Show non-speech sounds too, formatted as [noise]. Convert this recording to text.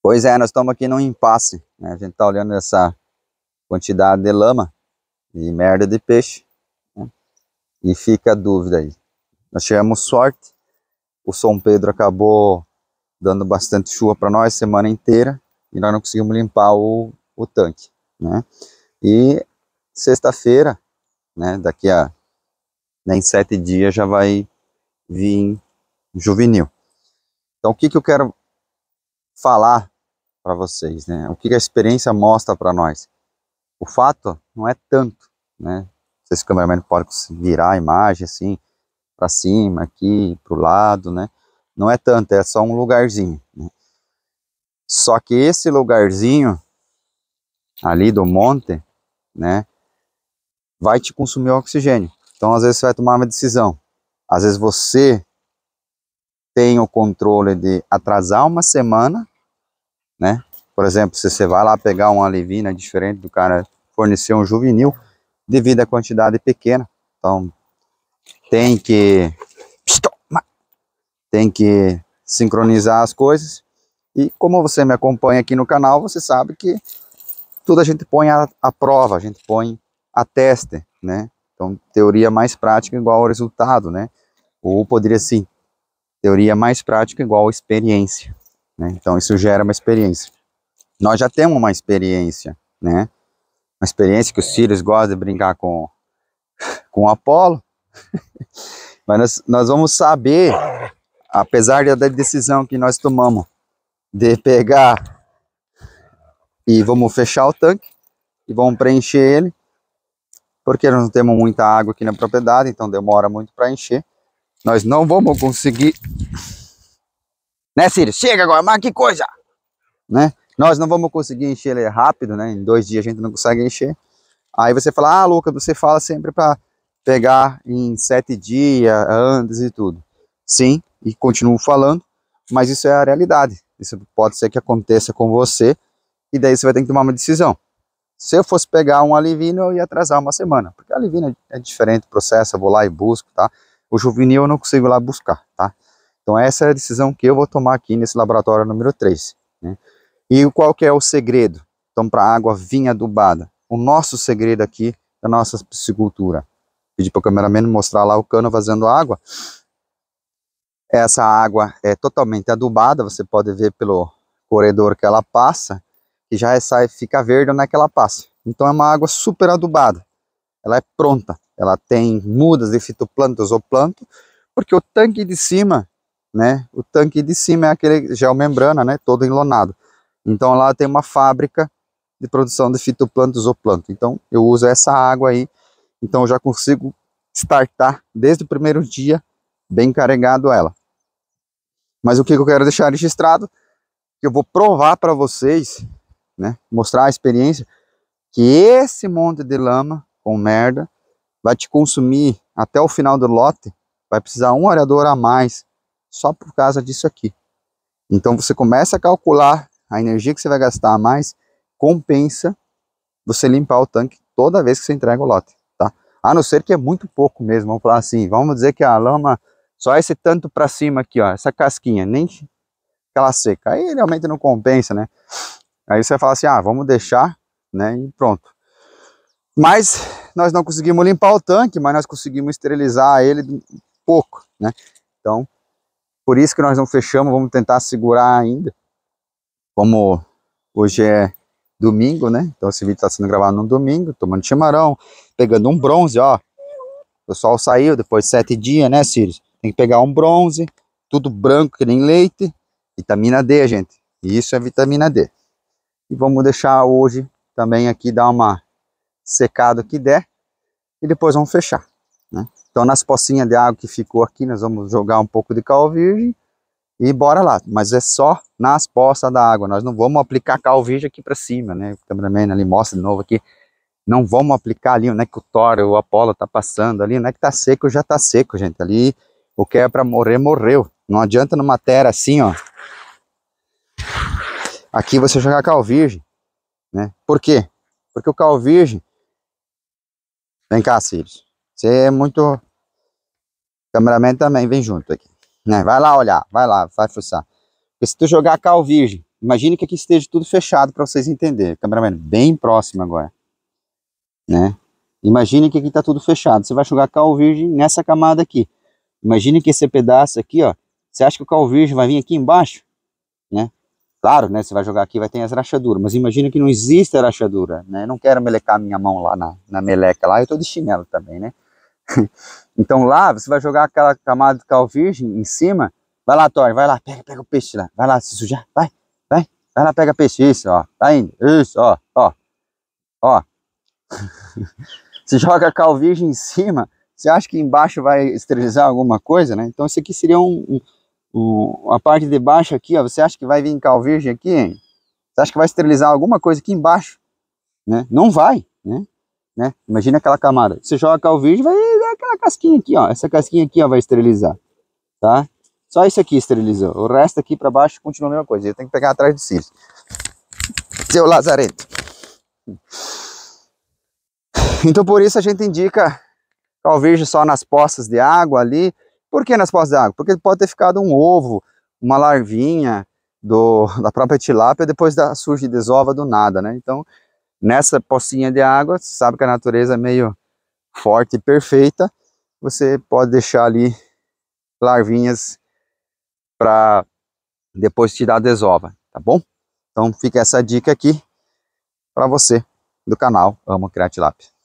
Pois é, nós estamos aqui num impasse. Né? A gente está olhando essa quantidade de lama e merda de peixe. Né? E fica a dúvida aí. Nós tivemos sorte. O São Pedro acabou dando bastante chuva para nós semana inteira. E nós não conseguimos limpar o, o tanque. Né? E sexta-feira, né, daqui a nem sete dias, já vai vir juvenil. Então o que, que eu quero falar para vocês, né? O que a experiência mostra para nós. O fato não é tanto, né? Vocês, cameraman, podem virar a imagem assim, para cima, aqui, para o lado, né? Não é tanto, é só um lugarzinho. Né? Só que esse lugarzinho ali do monte, né? Vai te consumir oxigênio. Então, às vezes, você vai tomar uma decisão. Às vezes, você tem o controle de atrasar uma semana, né? Por exemplo, se você vai lá pegar uma levina diferente do cara fornecer um juvenil, devido à quantidade pequena. Então, tem que tem que sincronizar as coisas. E como você me acompanha aqui no canal, você sabe que tudo a gente põe à, prova, a gente põe a teste, né? Então, teoria mais prática igual ao resultado, né? Ou poderia ser Teoria mais prática igual experiência. Né? Então isso gera uma experiência. Nós já temos uma experiência, né? Uma experiência que os filhos gostam de brincar com, [laughs] com o Apolo. [laughs] Mas nós, nós vamos saber, apesar da decisão que nós tomamos de pegar e vamos fechar o tanque e vamos preencher ele, porque nós não temos muita água aqui na propriedade, então demora muito para encher. Nós não vamos conseguir. Né, Círio? Chega agora, mas que coisa! Né? Nós não vamos conseguir encher ele rápido, né? Em dois dias a gente não consegue encher. Aí você fala, ah, Lucas, você fala sempre para pegar em sete dias, antes e tudo. Sim, e continuo falando, mas isso é a realidade. Isso pode ser que aconteça com você, e daí você vai ter que tomar uma decisão. Se eu fosse pegar um alivino, eu ia atrasar uma semana, porque alivino é diferente, processo, eu vou lá e busco, tá? o juvenil eu não consigo lá buscar, tá? Então essa é a decisão que eu vou tomar aqui nesse laboratório número 3. Né? E qual que é o segredo? Então para a água vinha adubada. O nosso segredo aqui da nossa piscicultura. Pedi para o cameraman mostrar lá o cano vazando água. Essa água é totalmente adubada, você pode ver pelo corredor que ela passa, que já é, sai, fica verde onde é que ela passa. Então é uma água super adubada, ela é pronta ela tem mudas de fitoplantas ou planto, porque o tanque de cima, né, o tanque de cima é aquele gel membrana, né, todo enlonado. Então lá tem uma fábrica de produção de fitoplantas ou planto. Então eu uso essa água aí, então eu já consigo startar desde o primeiro dia bem carregado ela. Mas o que eu quero deixar registrado, que eu vou provar para vocês, né, mostrar a experiência, que esse monte de lama com merda vai te consumir até o final do lote, vai precisar um areador a mais só por causa disso aqui. Então você começa a calcular a energia que você vai gastar a mais, compensa você limpar o tanque toda vez que você entrega o lote, tá? A não ser que é muito pouco mesmo, vamos falar assim, vamos dizer que a lama só esse tanto para cima aqui, ó, essa casquinha, nem aquela seca. Aí realmente não compensa, né? Aí você fala assim, ah, vamos deixar, né, e pronto. Mas nós não conseguimos limpar o tanque, mas nós conseguimos esterilizar ele um pouco, né? Então, por isso que nós não fechamos, vamos tentar segurar ainda. Como hoje é domingo, né? Então esse vídeo está sendo gravado no domingo, tomando chimarrão, pegando um bronze, ó. O pessoal saiu depois de sete dias, né, Sirius? Tem que pegar um bronze, tudo branco que nem leite, vitamina D, gente. isso é vitamina D. E vamos deixar hoje também aqui dar uma secado que der e depois vamos fechar. Né? Então nas pocinhas de água que ficou aqui nós vamos jogar um pouco de cal virgem e bora lá. Mas é só nas poças da água, nós não vamos aplicar cal virgem aqui para cima, né? O cameraman ali mostra de novo aqui. Não vamos aplicar ali onde é que o toro, o apolo tá passando ali, onde é que tá seco, já tá seco, gente. Ali o que é para morrer, morreu. Não adianta numa terra assim, ó. Aqui você jogar cal virgem, né? Por quê? Porque o cal virgem Vem cá, Sirius. Você é muito... Cameraman também, vem junto aqui. Né? Vai lá olhar, vai lá, vai fuçar. Porque se tu jogar cal virgem, imagine que aqui esteja tudo fechado para vocês entenderem. Cameraman, bem próximo agora. Né? Imagine que aqui está tudo fechado. Você vai jogar cal virgem nessa camada aqui. Imagine que esse pedaço aqui, ó. Você acha que o cal virgem vai vir aqui embaixo? Né? Claro, né, você vai jogar aqui, vai ter as rachaduras, mas imagina que não existe a rachadura, né? Eu não quero melecar minha mão lá na, na meleca lá, eu tô de chinelo também, né? [laughs] então lá, você vai jogar aquela camada de cal virgem em cima, vai lá, Thor, vai lá, pega, pega o peixe lá, vai lá se sujar, vai, vai, vai lá, pega peixe, isso, ó, tá indo, isso, ó, ó, ó. [laughs] você joga a cal virgem em cima, você acha que embaixo vai esterilizar alguma coisa, né? Então isso aqui seria um, um o, a parte de baixo aqui, ó, você acha que vai vir cal virgem aqui, hein? Você acha que vai esterilizar alguma coisa aqui embaixo, né? Não vai, né? né? Imagina aquela camada. Você joga cal virgem, vai dar aquela casquinha aqui, ó. Essa casquinha aqui, ó, vai esterilizar, tá? Só isso aqui esterilizou. O resto aqui para baixo continua a mesma coisa. Eu tenho que pegar atrás do cílio. Seu lazarento. Então por isso a gente indica cal virgem só nas poças de água ali, por que nas poças d'água? Porque pode ter ficado um ovo, uma larvinha do, [laughs] da própria tilápia, depois da, surge desova do nada, né? Então, nessa pocinha de água, você sabe que a natureza é meio forte e perfeita, você pode deixar ali larvinhas para depois tirar a desova, tá bom? Então fica essa dica aqui para você do canal Amo Criar Tilápia.